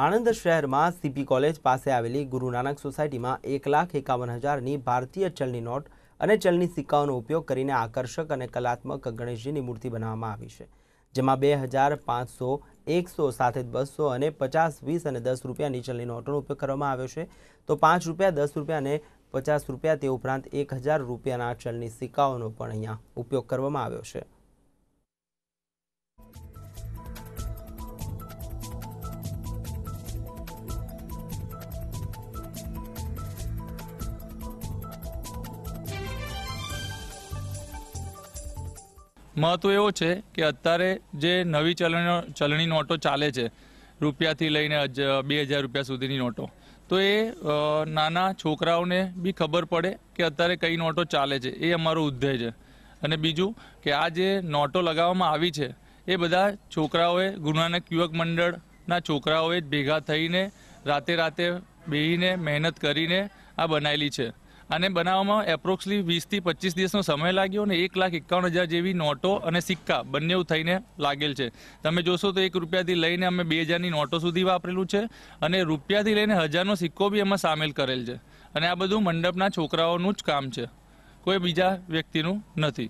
આણંદ શહેરમાં CP college પાસે આવેલી ગુરુ નાનક સોસાયટીમાં એક લાખ એકાવન હજારની ભારતીય ચલની નોટ અને ચલની સિક્કાઓનો ઉપયોગ કરીને આકર્ષક અને કલાત્મક ગણેશજીની મૂર્તિ બનાવવામાં આવી છે જેમાં બે હજાર પાંચસો એકસો સાથે બસો અને પચાસ વીસ અને દસ રૂપિયાની ચલની નોટોનો ઉપયોગ કરવામાં આવ્યો છે તો પાંચ રૂપિયા દસ રૂપિયા અને પચાસ રૂપિયા તે ઉપરાંત એક હજાર રૂપિયાના ચલની સિક્કાઓનો પણ અહીંયા ઉપયોગ કરવામાં આવ્યો છે મહત્વ એવો છે કે અત્યારે જે નવી ચલણી ચલણી નોટો ચાલે છે રૂપિયાથી લઈને બે હજાર રૂપિયા સુધીની નોટો તો એ નાના છોકરાઓને બી ખબર પડે કે અત્યારે કઈ નોટો ચાલે છે એ અમારો ઉદ્ધેય છે અને બીજું કે આ જે નોટો લગાવવામાં આવી છે એ બધા છોકરાઓએ ગુરુનાનક યુવક મંડળના છોકરાઓએ ભેગા થઈને રાતે રાતે બેહીને મહેનત કરીને આ બનાવેલી છે અને બનાવવામાં એપ્રોક્સલી વીસથી પચીસ દિવસનો સમય લાગ્યો અને એક લાખ એકાવન હજાર જેવી નોટો અને સિક્કા બંને થઈને લાગેલ છે તમે જોશો તો એક રૂપિયાથી લઈને અમે બે હજારની નોટો સુધી વાપરેલું છે અને રૂપિયાથી લઈને હજારનો સિક્કો બી એમાં સામેલ કરેલ છે અને આ બધું મંડપના છોકરાઓનું જ કામ છે કોઈ બીજા વ્યક્તિનું નથી